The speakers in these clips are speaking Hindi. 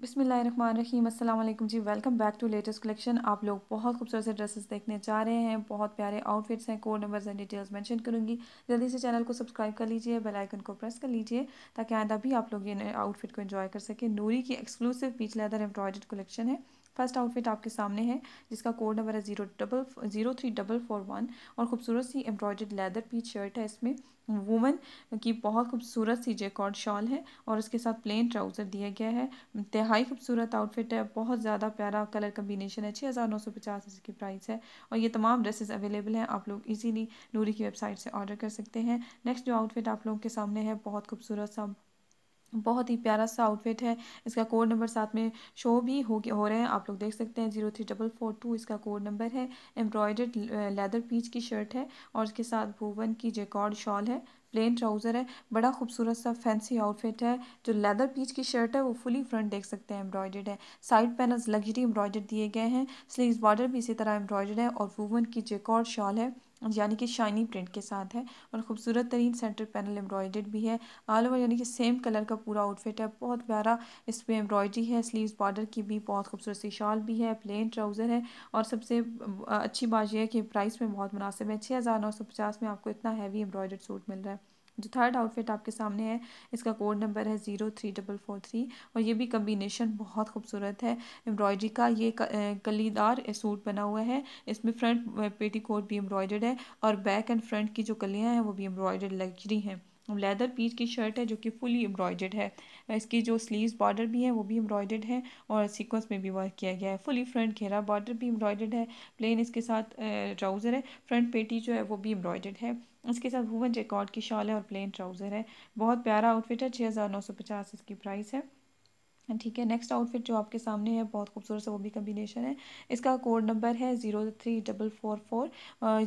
बिसमीम असल जी welcome back to latest collection आप लोग बहुत खूबसूरत से ड्रेसेस देखने जा रहे हैं बहुत प्यारे आउटफिट्स हैं code numbers and details mention करूंगी जल्दी से चैनल को सब्सक्राइब कर लीजिए बेल आइकन को प्रेस कर लीजिए ताकि आइंदा भी आप लोग ये आउटफिट को एंजॉय कर सकें नूरी की exclusive peach leather embroidered collection है फर्स्ट आउटफिट आपके सामने है जिसका कोड नंबर है zero double zero three double four one और खूबसूरत सी एम्ब्रॉयड लेदर पीच शर्ट है इसमें वुमेन की बहुत खूबसूरत सी जेकॉर्ड शॉल है और उसके साथ प्लेन ट्राउज़र दिया गया है तिहाई खूबसूरत आउटफिट है बहुत ज़्यादा प्यारा कलर कम्बिनेशन है छः हज़ार नौ सौ पचास इसकी प्राइस है और ये तमाम ड्रेसेस अवेलेबल हैं आप लोग इजीली नूरी की वेबसाइट से ऑर्डर कर सकते हैं नेक्स्ट जो आउटफिट आप लोगों के सामने है बहुत खूबसूरत सा बहुत ही प्यारा सा आउटफिट है इसका कोड नंबर साथ में शो भी हो हो रहे हैं आप लोग देख सकते हैं zero three double four two इसका कोड नंबर है एम्ब्रॉयडर्ड लेदर पीच की शर्ट है और इसके साथ भुवन की जेकॉर्ड शॉल है प्लेन ट्राउज़र है बड़ा खूबसूरत सा फैंसी आउटफिट है जो लेदर पीच की शर्ट है वो फुली फ्रंट देख सकते हैं एम्ब्रॉयडर्ड है साइड पैनल्स लग्जरी एम्ब्रॉयडर्ड दिए गए हैं स्लीव्स बॉर्डर भी इसी तरह एम्ब्रॉयडर्ड है और वूवन की जेकॉर्ड शॉल है यानी कि शाइनी प्रिंट के साथ है और खूबसूरत तरीन सेंटर पैनल एम्ब्रॉयडेड भी है ऑल ओवर यानी कि सेम कलर का पूरा आउटफिट है बहुत प्यारा इस पर एम्ब्रॉयडरी है स्लीव्स बॉर्डर की भी बहुत खूबसूरत सी शॉल भी है प्लेन ट्राउज़र है और सबसे अच्छी बात यह है कि प्राइस में बहुत मुनासिब है छः हज़ार नौ सौ पचास में आपको इतना हैवी एम्ब्रॉयडर्ड सूट मिल रहा है जो थर्ड आउटफिट आपके सामने है इसका कोड नंबर है zero three double four three और ये भी कम्बिनेशन बहुत खूबसूरत है एम्ब्रॉयडरी का ये कलीदार सूट बना हुआ है इसमें फ्रंट पेटी कोट भी एम्ब्रॉयडर्ड है और बैक एंड फ्रंट की जो कलियाँ हैं वो भी एम्ब्रॉयडर्ड लग्जरी हैं लेदर पीस की शर्ट है जो कि फुली एम्ब्रॉयड है इसकी जो स्लीव्स बॉर्डर भी है वो भी एम्ब्रॉयड है और सीक्वेंस में भी वर्क किया गया है फुली फ्रंट घेरा बॉर्डर भी एम्ब्रॉयड है प्लेन इसके साथ ट्राउज़र है फ्रंट पेटी जो है वो भी एम्ब्रॉयड है इसके साथ वुवन जेकॉर्ड की शॉल है और प्लेन ट्राउज़र है बहुत प्यारा आउटफिट है छः हज़ार नौ सौ पचास इसकी प्राइस है ठीक है नेक्स्ट आउटफिट जो आपके सामने है बहुत खूबसूरत सा वो भी कम्बिनेशन है इसका कोड नंबर है zero three double four four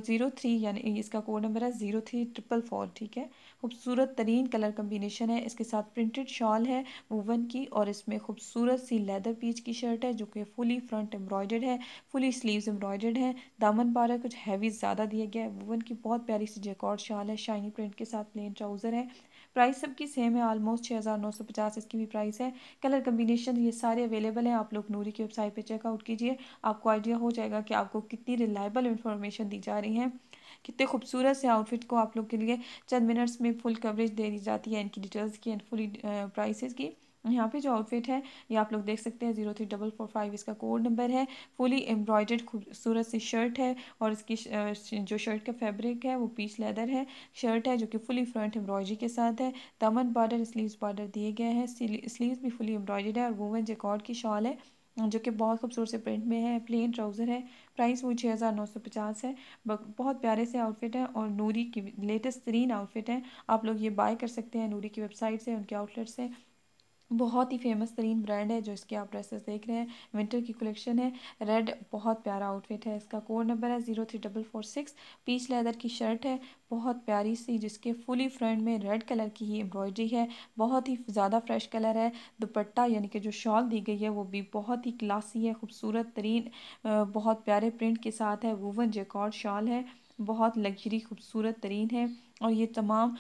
zero three यानी इसका कोड नंबर है ज़ीरो थ्री ट्रिपल फोर ठीक है खूबसूरत तरीन कलर कम्बिनेशन है इसके साथ प्रिंटेड शॉल है वूवन की और इसमें खूबसूरत सी लेदर पीच की शर्ट है जो कि फुली फ्रंट एम्ब्रॉयड है फुली स्लीव एम्ब्रॉयड है दामन बारह कुछ हैवी ज़्यादा दिया गया है वूवन की बहुत प्यारी सी जेकॉर्ड शॉल है शाइनी प्रिंट के साथ प्लेन ट्राउज़र है प्राइस सबकी सेम है ऑलमोस्ट छः हज़ार नौ सौ पचास इसकी भी प्राइस है कलर कम्बिनेशन ये सारे अवेलेबल हैं आप लोग नूरी की वेबसाइट पर चेकआउट कीजिए आपको आइडिया हो जाएगा कि आपको कितनी रिलायबल इन्फॉर्मेशन दी जा रही है कितने खूबसूरत से आउटफिट को आप लोग के लिए चंद मिनट्स में फुल कवरेज दे दी जाती है इनकी डिटेल्स की एंड फुल प्राइसेस की यहाँ पे जो आउटफिट है ये आप लोग देख सकते हैं zero three double four five इसका कोड नंबर है फुली एम्ब्रॉयडर्ड खूबसूरत सी शर्ट है और इसकी जो शर्ट का फैब्रिक है वो पीच लेदर है शर्ट है जो कि फुली फ्रंट एम्ब्रॉयडरी के साथ है दमन बॉर्डर स्लीव्स बॉर्डर दिए गए हैं स्लीव्स भी फुली एम्ब्रॉयडर्ड है और वोवन जेकॉर्ड की शॉल है जो कि बहुत खूबसूरत से प्रिंट में है प्लेन ट्राउज़र है प्राइस वो छः हज़ार नौ सौ पचास है बहुत प्यारे से आउटफिट है और नूरी की लेटेस्ट तरीन आउटफिट है आप लोग ये बाय कर सकते हैं नूरी की वेबसाइट से उनके आउटलेट से बहुत ही फेमस तरीन ब्रांड है जो इसके आप ड्रेसेस देख रहे हैं विंटर की कलेक्शन है रेड बहुत प्यारा आउटफिट है इसका कोड नंबर है zero three double four six peach leather की शर्ट है बहुत प्यारी सी जिसके फुली फ्रंट में रेड कलर की ही एम्ब्रॉयडरी है बहुत ही ज़्यादा फ्रेश कलर है दुपट्टा यानी कि जो शॉल दी गई है वो भी बहुत ही क्लासी है खूबसूरत तरीन बहुत प्यारे प्रिंट के साथ है वोवन जेकॉर्ड शॉल है बहुत लग्जरी खूबसूरत तरीन है और ये तमाम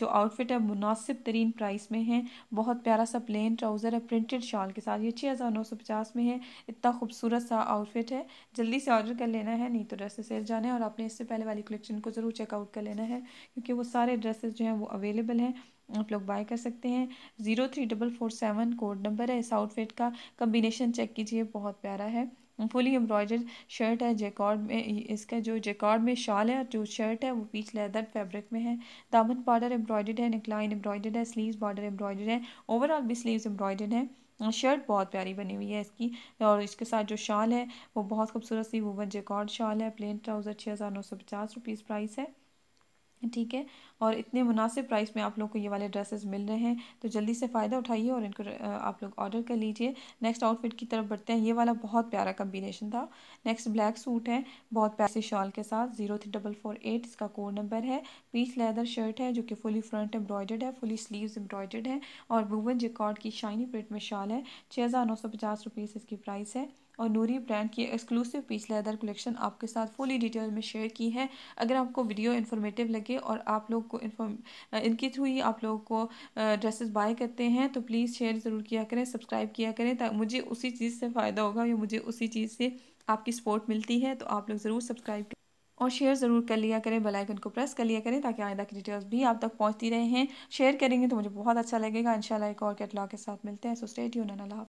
जो आउटफिट है मुनासिब तरीन प्राइस में है बहुत प्यारा सा प्लेन ट्राउज़र है प्रिंटेड शॉल के साथ ये छः हज़ार नौ सौ पचास में है इतना खूबसूरत सा आउटफिट है जल्दी से ऑर्डर कर लेना है नहीं तो ड्रेसेस सेल जाना है और आपने इससे पहले वाली कलेक्शन को ज़रूर चेकआउट कर लेना है क्योंकि वो सारे ड्रेसेस जो हैं वो अवेलेबल हैं आप लोग बाय कर सकते हैं zero three double four seven code number है इस आउटफिट का कम्बिनेशन चेक कीजिए बहुत प्यारा है फुली एम्ब्रॉयडर शर्ट है जेकॉर्ड में इसका जो जेकॉर्ड में शॉल है और जो शर्ट है वो पीच लेदर फैब्रिक में है दामन बॉर्डर एम्ब्रॉयडर्ड है निकलाइन एम्ब्रॉयडर्ड है स्लीव्स बॉर्डर एम्ब्रॉयडर्ड है ओवरऑल भी स्लीव्स एम्ब्रॉयडर्ड है शर्ट बहुत प्यारी बनी हुई है इसकी और इसके साथ जो शॉल है वो बहुत खूबसूरत सी वूवन जेकॉर्ड शॉल है प्लेन ट्राउज़र छः हज़ार नौ सौ पचास रुपीज़ प्राइस है ठीक है और इतने मुनासिब प्राइस में आप लोग को ये वाले ड्रेसेस मिल रहे हैं तो जल्दी से फ़ायदा उठाइए और इनको आप लोग ऑर्डर कर लीजिए नेक्स्ट आउटफिट की तरफ बढ़ते हैं ये वाला बहुत प्यारा कम्बिनेशन था नेक्स्ट ब्लैक सूट है बहुत प्यारे शॉल के साथ zero three double four eight इसका कोड नंबर है पीच लेदर शर्ट है जो कि फुली फ्रंट एम्ब्रॉयडर्ड है फुली स्लीव एम्ब्रॉयडर्ड है और वुवन जिकॉर्ड की शाइनी प्रिंट में शॉल है छः हज़ार नौ सौ पचास रुपीज़ इसकी प्राइस है और नूरी ब्रांड की एक्सक्लूसिव पीच लेदर कलेक्शन आपके साथ फुली डिटेल में शेयर की है अगर आपको वीडियो इन्फॉर्मेटिव लगे और आप लोग को इनके थ्रू ही आप लोगों को ड्रेसेस बाय करते हैं तो प्लीज़ शेयर ज़रूर किया करें सब्सक्राइब किया करें ताकि मुझे उसी चीज़ से फ़ायदा होगा या मुझे उसी चीज़ से आपकी सपोर्ट मिलती है तो आप लोग ज़रूर सब्सक्राइब करें और शेयर ज़रूर कर लिया करें बेल आइकन को प्रेस कर लिया करें ताकि आइंदा की डिटेल्स भी आप तक पहुंचती रहें शेयर करेंगे तो मुझे बहुत अच्छा लगेगा इंशाल्लाह एक और कैटलॉग के साथ मिलते हैं सो स्टे ट्यून अल्लाह